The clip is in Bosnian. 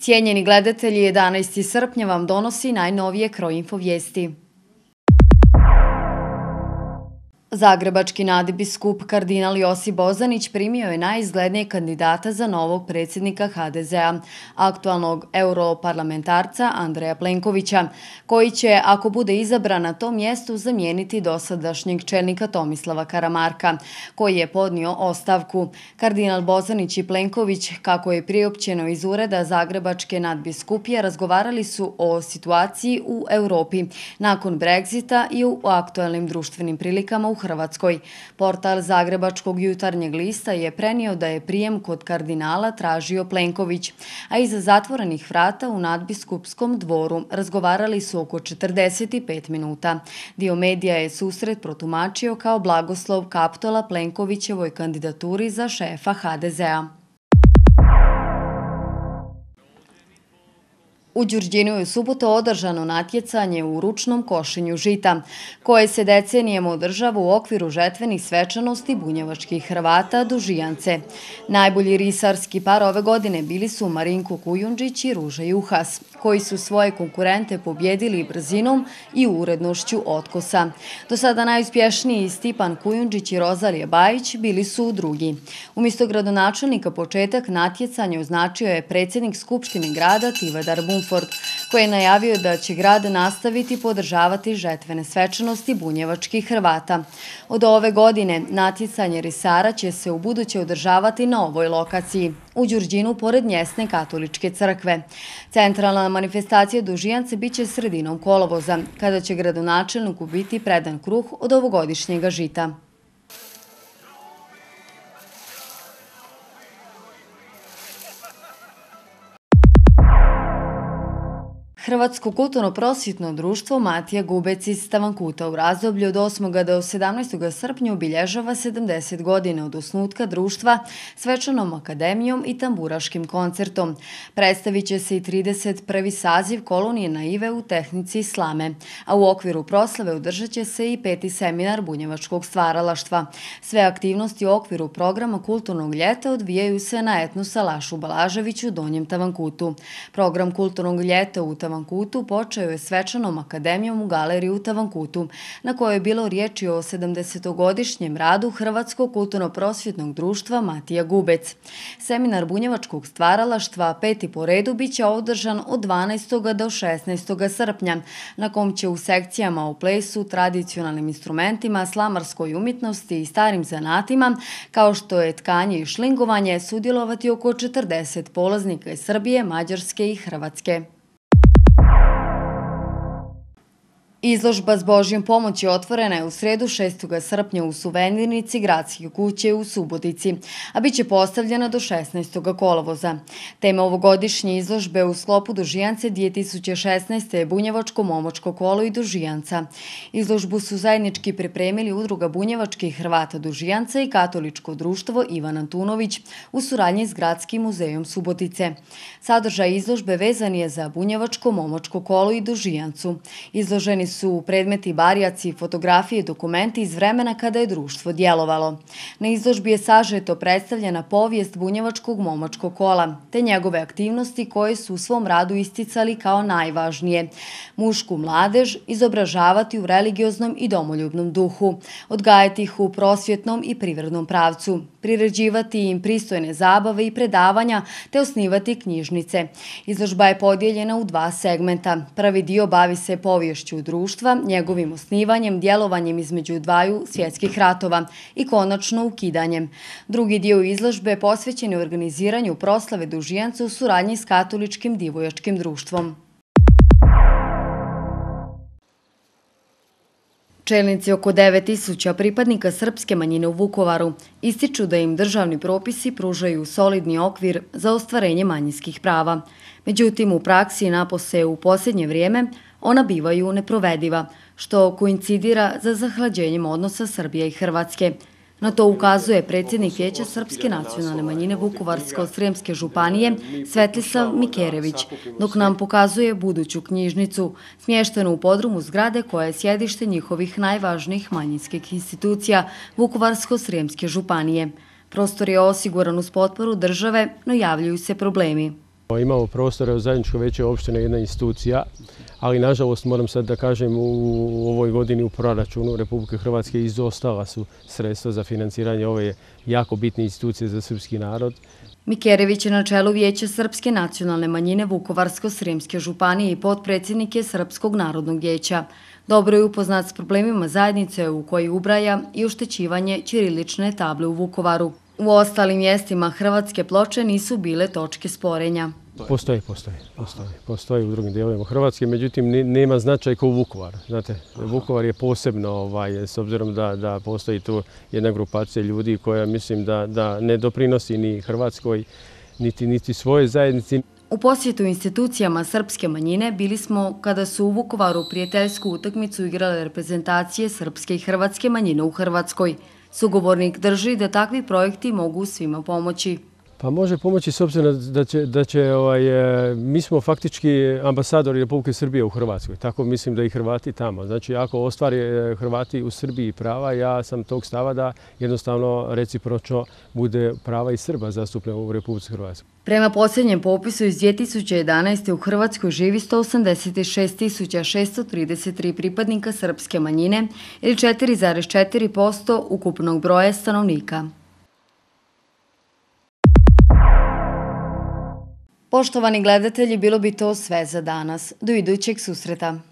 Cijenjeni gledatelji, 11. srpnja vam donosi najnovije Kroinfo vijesti. Zagrebački nadbiskup kardinal Josip Bozanić primio je najizglednije kandidata za novog predsjednika HDZ-a, aktualnog europarlamentarca Andreja Plenkovića, koji će, ako bude izabran na tom mjestu, zamijeniti dosadašnjeg čelnika Tomislava Karamarka, koji je podnio ostavku. Kardinal Bozanić i Plenković, kako je priopćeno iz ureda Zagrebačke nadbiskupije, razgovarali su o situaciji u Europi nakon Brexita i u aktualnim društvenim prilikama u Hrvatskoj. Portal Zagrebačkog jutarnjeg lista je prenio da je prijem kod kardinala tražio Plenković, a iza zatvorenih vrata u nadbiskupskom dvoru razgovarali su oko 45 minuta. Dio medija je susret protumačio kao blagoslov kaptola Plenkovićevoj kandidaturi za šefa HDZ-a. U Đurđinu je suboto održano natjecanje u ručnom košenju žita, koje se decenijem održava u okviru žetvenih svečanosti bunjevačkih Hrvata Dužijance. Najbolji risarski par ove godine bili su Marinko Kujundžić i Ruža Juhas koji su svoje konkurente pobjedili brzinom i urednošću otkosa. Do sada najuspješniji Stipan Kujundžić i Rozalije Bajić bili su drugi. Umjesto gradonačelnika početak natjecanja označio je predsjednik Skupštine grada Tivadar Bumford, koji je najavio da će grad nastaviti podržavati žetvene svečanosti bunjevačkih Hrvata. Od ove godine natjecanje Risara će se u buduće održavati na ovoj lokaciji u Đurđinu pored Njesne katoličke crkve. Centralna manifestacija Dužijance biće sredinom kolovoza, kada će gradonačelniku biti predan kruh od ovogodišnjega žita. Hrvatsko kulturno-prosvitno društvo Matija Gubec iz Stavankuta u razdoblju od 8. do 17. srpnju obilježava 70 godine od usnutka društva Svečanom akademijom i tamburaškim koncertom. Predstavit će se i 31. saziv kolonije na Ive u tehnici slame, a u okviru proslave održat će se i peti seminar bunjevačkog stvaralaštva. Sve aktivnosti u okviru programa kulturnog ljeta odvijaju se na etnosa Salašu Balaževiću u Donjem Tavankutu. Program kulturnog ljeta u Tavankutu Tavankutu počeo je svečanom akademijom u galeriju Tavankutu, na kojoj je bilo riječi o 70-godišnjem radu Hrvatskog kulturno-prosvjetnog društva Matija Gubec. Seminar bunjevačkog stvaralaštva peti po redu biće održan od 12. do 16. srpnja, na kom će u sekcijama o plesu, tradicionalnim instrumentima, slamarskoj umjetnosti i starim zanatima, kao što je tkanje i šlingovanje, sudjelovati oko 40 polaznika iz Srbije, Mađarske i Hrvatske. Izložba s Božjom pomoći otvorena je u sredu 6. srpnja u suvenirnici Gradske kuće u Subodici, a bit će postavljena do 16. kolovoza. Tema ovogodišnje izložbe u slopu Dužijance 2016. je Bunjevačko momočko kolo i Dožijanca. Izložbu su zajednički pripremili udruga Bunjevačke i Hrvata Dožijanca i katoličko društvo Ivan Antunović u suradnji s Gradskim muzejom Subotice. Sadržaj izložbe vezan je za Bunjevačko momočko kolo i Dužijancu. Izloženi su predmeti barjaci, fotografije i dokumenti iz vremena kada je društvo djelovalo. Na izložbi je sažeto predstavljena povijest bunjevačkog momačkog kola, te njegove aktivnosti koje su u svom radu isticali kao najvažnije. Mušku mladež izobražavati u religioznom i domoljubnom duhu, odgajati ih u prosvjetnom i privrednom pravcu, priređivati im pristojne zabave i predavanja te osnivati knjižnice. Izložba je podijeljena u dva segmenta. Prvi dio bavi se povješću društva, njegovim osnivanjem, djelovanjem između dvaju svjetskih ratova i konačno ukidanjem. Drugi dio izložbe posvećen je organiziranju proslave dužijancu u suradnji s katoličkim divojačkim društvom. Čelnici oko 9000 pripadnika srpske manjine u Vukovaru ističu da im državni propisi pružaju solidni okvir za ostvarenje manjinskih prava. Međutim, u praksi napose u posljednje vrijeme ona bivaju neprovediva, što koincidira za zahlađenjem odnosa Srbije i Hrvatske – Na to ukazuje predsjednik Vijeća Srpske nacionalne manjine Vukovarsko-Sremske županije Svetlisav Mikerević, dok nam pokazuje buduću knjižnicu, smještenu u podrumu zgrade koja je sjedište njihovih najvažnijih manjinskih institucija Vukovarsko-Sremske županije. Prostor je osiguran uz potporu države, no javljuju se problemi. Imamo prostore u zajedničko veće opštine jedna institucija, ali nažalost moram sad da kažem u ovoj godini u proračunu Republike Hrvatske izostala su sredstva za financiranje ove jako bitne institucije za srpski narod. Mikerević je na čelu Vijeća Srpske nacionalne manjine Vukovarsko-Srimske županije i podpredsjednik je Srpskog narodnog vijeća. Dobro je upoznat s problemima zajednice u koji ubraja i uštećivanje čirilične table u Vukovaru. U ostalim mjestima Hrvatske ploče nisu bile točke sporenja. Postoji, postoji, postoji. Postoji u drugim dijelovima Hrvatske, međutim nema značaj kao Vukovar. Znate, Vukovar je posebno, ovaj, s obzirom da, da postoji tu jedna grupacija ljudi koja mislim da, da ne doprinosi ni Hrvatskoj, niti, niti svoje zajednici. U posjetu institucijama srpske manjine bili smo kada su u Vukovaru prijateljsku utakmicu igrale reprezentacije srpske i hrvatske manjine u Hrvatskoj. Sugovornik drži da takvi projekti mogu svima pomoći. Pa može pomoći s obzirom da će, da će ovaj, e, mi smo faktički ambasadori Republike Srbije u Hrvatskoj, tako mislim da i Hrvati tamo. Znači, ako ostvari e, Hrvati u Srbiji prava, ja sam tog stava da jednostavno recipročno bude prava i Srba zastupne u Republike Hrvatskoj. Prema posljednjem popisu iz 2011. u Hrvatskoj živi 186.633 pripadnika srpske manjine ili 4,4% ukupnog broja stanovnika. Poštovani gledatelji, bilo bi to sve za danas. Do idućeg susreta.